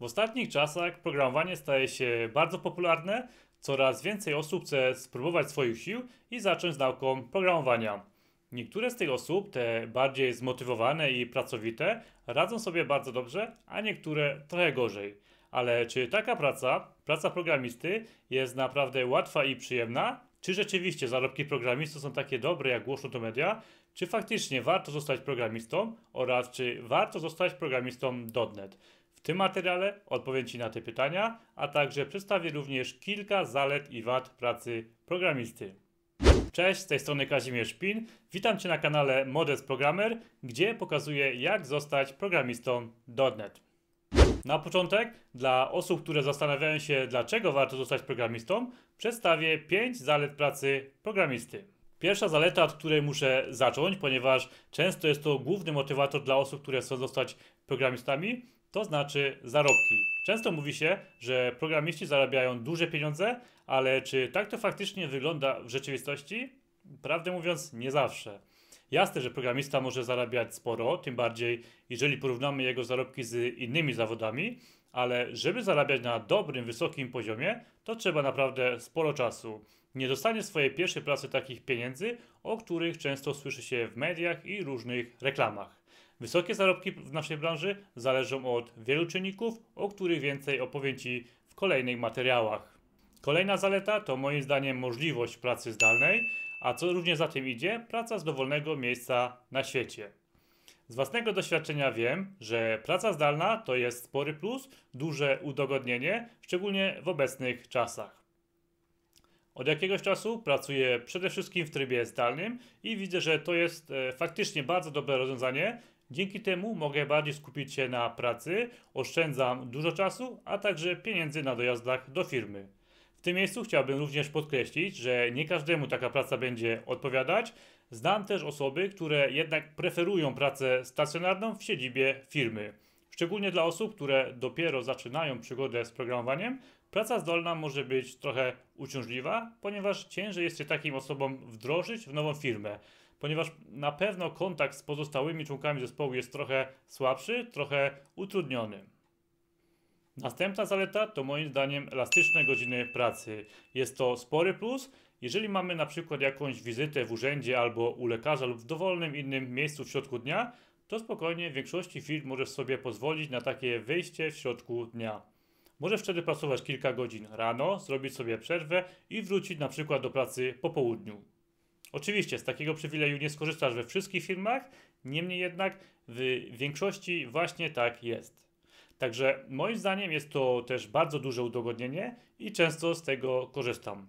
W ostatnich czasach programowanie staje się bardzo popularne, coraz więcej osób chce spróbować swoich sił i zacząć z nauką programowania. Niektóre z tych osób, te bardziej zmotywowane i pracowite, radzą sobie bardzo dobrze, a niektóre trochę gorzej. Ale czy taka praca, praca programisty, jest naprawdę łatwa i przyjemna? Czy rzeczywiście zarobki programistów są takie dobre, jak głoszą to media? Czy faktycznie warto zostać programistą oraz czy warto zostać programistą .NET? W tym materiale odpowiem Ci na te pytania, a także przedstawię również kilka zalet i wad pracy programisty. Cześć, z tej strony Kazimierz Pin. Witam Cię na kanale Modest Programmer, gdzie pokazuję jak zostać programistą .NET. Na początek, dla osób, które zastanawiają się dlaczego warto zostać programistą, przedstawię 5 zalet pracy programisty. Pierwsza zaleta, od której muszę zacząć, ponieważ często jest to główny motywator dla osób, które chcą zostać programistami, to znaczy zarobki. Często mówi się, że programiści zarabiają duże pieniądze, ale czy tak to faktycznie wygląda w rzeczywistości? Prawdę mówiąc, nie zawsze. Jasne, że programista może zarabiać sporo, tym bardziej jeżeli porównamy jego zarobki z innymi zawodami, ale żeby zarabiać na dobrym, wysokim poziomie, to trzeba naprawdę sporo czasu. Nie dostanie swojej pierwszej pracy takich pieniędzy, o których często słyszy się w mediach i różnych reklamach. Wysokie zarobki w naszej branży zależą od wielu czynników, o których więcej opowiem Ci w kolejnych materiałach. Kolejna zaleta to moim zdaniem możliwość pracy zdalnej, a co również za tym idzie, praca z dowolnego miejsca na świecie. Z własnego doświadczenia wiem, że praca zdalna to jest spory plus, duże udogodnienie, szczególnie w obecnych czasach. Od jakiegoś czasu pracuję przede wszystkim w trybie zdalnym i widzę, że to jest e, faktycznie bardzo dobre rozwiązanie, Dzięki temu mogę bardziej skupić się na pracy, oszczędzam dużo czasu, a także pieniędzy na dojazdach do firmy. W tym miejscu chciałbym również podkreślić, że nie każdemu taka praca będzie odpowiadać. Znam też osoby, które jednak preferują pracę stacjonarną w siedzibie firmy. Szczególnie dla osób, które dopiero zaczynają przygodę z programowaniem, praca zdolna może być trochę uciążliwa, ponieważ ciężej jest się takim osobom wdrożyć w nową firmę ponieważ na pewno kontakt z pozostałymi członkami zespołu jest trochę słabszy, trochę utrudniony. Następna zaleta to moim zdaniem elastyczne godziny pracy. Jest to spory plus, jeżeli mamy na przykład jakąś wizytę w urzędzie albo u lekarza lub w dowolnym innym miejscu w środku dnia, to spokojnie w większości firm możesz sobie pozwolić na takie wyjście w środku dnia. Możesz wtedy pracować kilka godzin rano, zrobić sobie przerwę i wrócić na przykład do pracy po południu. Oczywiście z takiego przywileju nie skorzystasz we wszystkich firmach, niemniej jednak w większości właśnie tak jest. Także moim zdaniem jest to też bardzo duże udogodnienie i często z tego korzystam.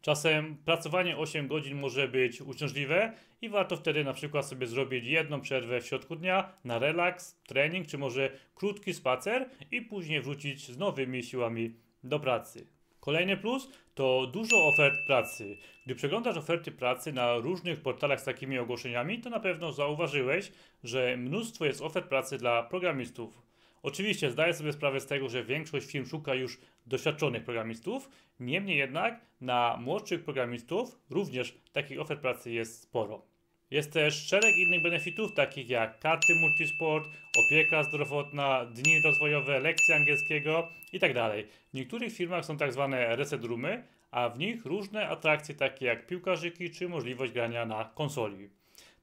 Czasem pracowanie 8 godzin może być uciążliwe i warto wtedy na przykład sobie zrobić jedną przerwę w środku dnia na relaks, trening czy może krótki spacer i później wrócić z nowymi siłami do pracy. Kolejny plus to dużo ofert pracy. Gdy przeglądasz oferty pracy na różnych portalach z takimi ogłoszeniami, to na pewno zauważyłeś, że mnóstwo jest ofert pracy dla programistów. Oczywiście zdaję sobie sprawę z tego, że większość firm szuka już doświadczonych programistów, niemniej jednak na młodszych programistów również takich ofert pracy jest sporo. Jest też szereg innych benefitów, takich jak karty multisport, opieka zdrowotna, dni rozwojowe, lekcje angielskiego itd. Tak w niektórych firmach są tak zwane reset roomy, a w nich różne atrakcje takie jak piłkarzyki czy możliwość grania na konsoli.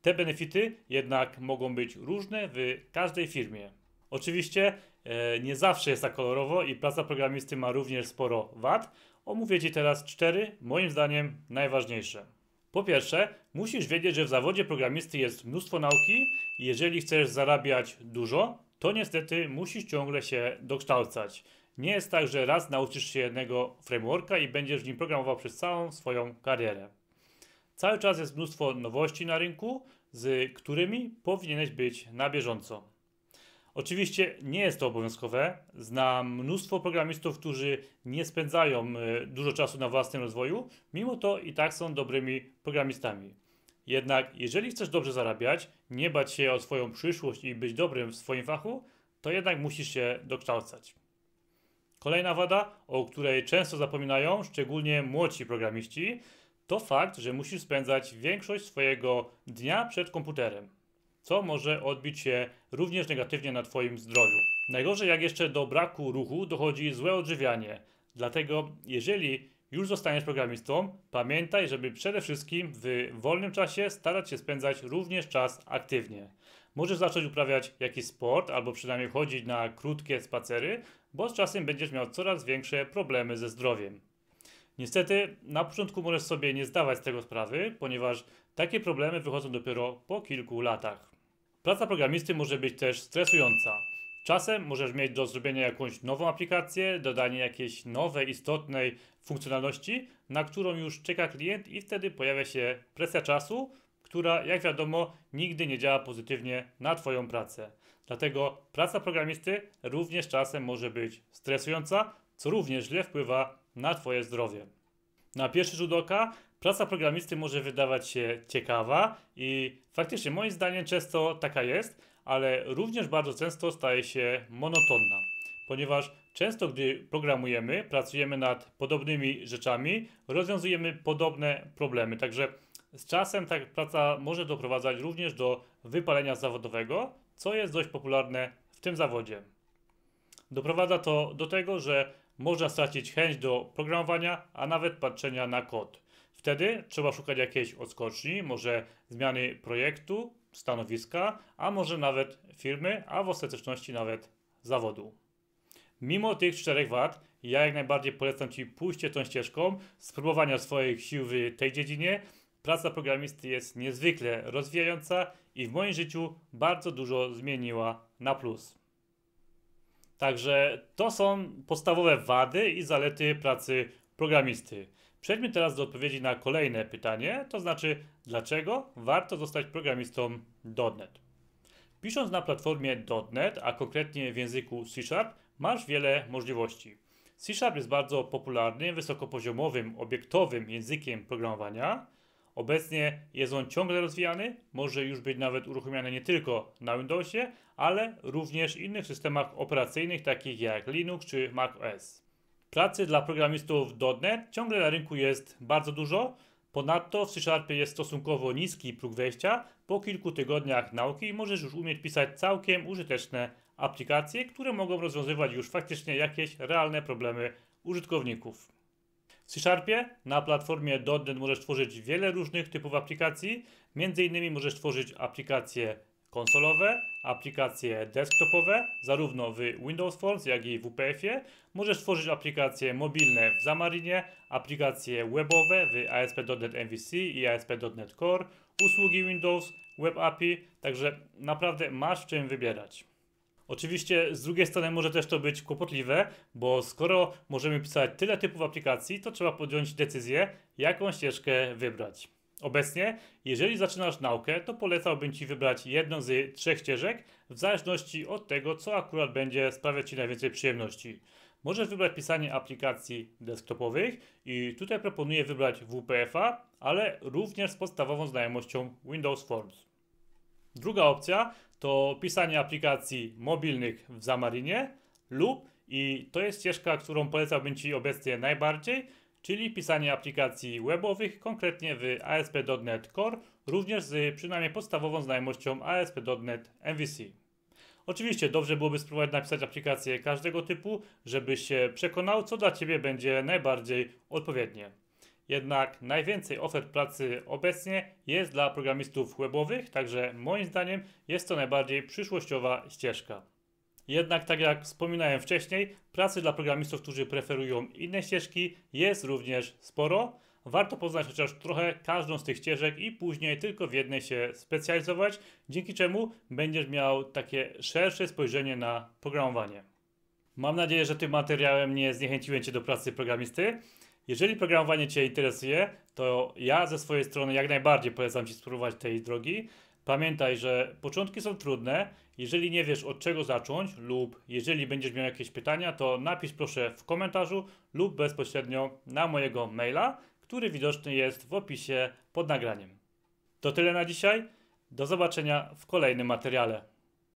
Te benefity jednak mogą być różne w każdej firmie. Oczywiście e, nie zawsze jest tak kolorowo i praca programisty ma również sporo wad. Omówię Ci teraz cztery, moim zdaniem, najważniejsze. Po pierwsze, musisz wiedzieć, że w zawodzie programisty jest mnóstwo nauki i jeżeli chcesz zarabiać dużo, to niestety musisz ciągle się dokształcać. Nie jest tak, że raz nauczysz się jednego frameworka i będziesz w nim programował przez całą swoją karierę. Cały czas jest mnóstwo nowości na rynku, z którymi powinieneś być na bieżąco. Oczywiście nie jest to obowiązkowe. Znam mnóstwo programistów, którzy nie spędzają e, dużo czasu na własnym rozwoju, mimo to i tak są dobrymi programistami. Jednak jeżeli chcesz dobrze zarabiać, nie bać się o swoją przyszłość i być dobrym w swoim fachu, to jednak musisz się dokształcać. Kolejna wada, o której często zapominają, szczególnie młodzi programiści, to fakt, że musisz spędzać większość swojego dnia przed komputerem co może odbić się również negatywnie na Twoim zdrowiu. Najgorzej, jak jeszcze do braku ruchu dochodzi złe odżywianie. Dlatego, jeżeli już zostaniesz programistą, pamiętaj, żeby przede wszystkim w wolnym czasie starać się spędzać również czas aktywnie. Możesz zacząć uprawiać jakiś sport albo przynajmniej chodzić na krótkie spacery, bo z czasem będziesz miał coraz większe problemy ze zdrowiem. Niestety, na początku możesz sobie nie zdawać z tego sprawy, ponieważ takie problemy wychodzą dopiero po kilku latach. Praca programisty może być też stresująca. Czasem możesz mieć do zrobienia jakąś nową aplikację, dodanie jakiejś nowej, istotnej funkcjonalności, na którą już czeka klient i wtedy pojawia się presja czasu, która jak wiadomo nigdy nie działa pozytywnie na Twoją pracę. Dlatego praca programisty również czasem może być stresująca, co również źle wpływa na Twoje zdrowie. Na pierwszy rzut oka praca programisty może wydawać się ciekawa i faktycznie moim zdaniem często taka jest, ale również bardzo często staje się monotonna, ponieważ często gdy programujemy, pracujemy nad podobnymi rzeczami, rozwiązujemy podobne problemy. Także z czasem ta praca może doprowadzać również do wypalenia zawodowego, co jest dość popularne w tym zawodzie. Doprowadza to do tego, że można stracić chęć do programowania, a nawet patrzenia na kod. Wtedy trzeba szukać jakiejś odskoczni, może zmiany projektu, stanowiska, a może nawet firmy, a w ostateczności nawet zawodu. Mimo tych czterech wad, ja jak najbardziej polecam Ci pójście tą ścieżką, spróbowania swoich sił w tej dziedzinie. Praca programisty jest niezwykle rozwijająca i w moim życiu bardzo dużo zmieniła na plus. Także to są podstawowe wady i zalety pracy programisty. Przejdźmy teraz do odpowiedzi na kolejne pytanie, to znaczy dlaczego warto zostać programistą .NET. Pisząc na platformie .NET, a konkretnie w języku C Sharp, masz wiele możliwości. C Sharp jest bardzo popularnym, wysokopoziomowym, obiektowym językiem programowania. Obecnie jest on ciągle rozwijany, może już być nawet uruchamiany nie tylko na Windowsie, ale również innych systemach operacyjnych takich jak Linux czy Mac OS. Pracy dla programistów .NET ciągle na rynku jest bardzo dużo. Ponadto w C Sharpie jest stosunkowo niski próg wejścia. Po kilku tygodniach nauki możesz już umieć pisać całkiem użyteczne aplikacje, które mogą rozwiązywać już faktycznie jakieś realne problemy użytkowników. W C Sharpie na platformie .NET możesz tworzyć wiele różnych typów aplikacji. Między innymi możesz tworzyć aplikacje konsolowe, aplikacje desktopowe, zarówno w Windows Forms, jak i w UPF-ie. Możesz tworzyć aplikacje mobilne w Zamarinie, aplikacje webowe w ASP.NET MVC i ASP.NET Core, usługi Windows, Web API, także naprawdę masz w czym wybierać. Oczywiście z drugiej strony może też to być kłopotliwe, bo skoro możemy pisać tyle typów aplikacji, to trzeba podjąć decyzję, jaką ścieżkę wybrać. Obecnie, jeżeli zaczynasz naukę, to polecałbym Ci wybrać jedną z trzech ścieżek, w zależności od tego, co akurat będzie sprawiać Ci najwięcej przyjemności. Możesz wybrać pisanie aplikacji desktopowych i tutaj proponuję wybrać WPF-a, ale również z podstawową znajomością Windows Forms. Druga opcja to pisanie aplikacji mobilnych w Zamarinie lub i to jest ścieżka, którą polecałbym Ci obecnie najbardziej, czyli pisanie aplikacji webowych, konkretnie w ASP.NET Core, również z przynajmniej podstawową znajomością ASP.NET MVC. Oczywiście dobrze byłoby spróbować napisać aplikację każdego typu, żebyś się przekonał, co dla Ciebie będzie najbardziej odpowiednie. Jednak najwięcej ofert pracy obecnie jest dla programistów webowych, także moim zdaniem jest to najbardziej przyszłościowa ścieżka. Jednak, tak jak wspominałem wcześniej, pracy dla programistów, którzy preferują inne ścieżki, jest również sporo. Warto poznać chociaż trochę każdą z tych ścieżek i później tylko w jednej się specjalizować, dzięki czemu będziesz miał takie szersze spojrzenie na programowanie. Mam nadzieję, że tym materiałem nie zniechęciłem Cię do pracy programisty. Jeżeli programowanie Cię interesuje, to ja ze swojej strony jak najbardziej polecam Ci spróbować tej drogi. Pamiętaj, że początki są trudne. Jeżeli nie wiesz od czego zacząć lub jeżeli będziesz miał jakieś pytania, to napisz proszę w komentarzu lub bezpośrednio na mojego maila, który widoczny jest w opisie pod nagraniem. To tyle na dzisiaj. Do zobaczenia w kolejnym materiale.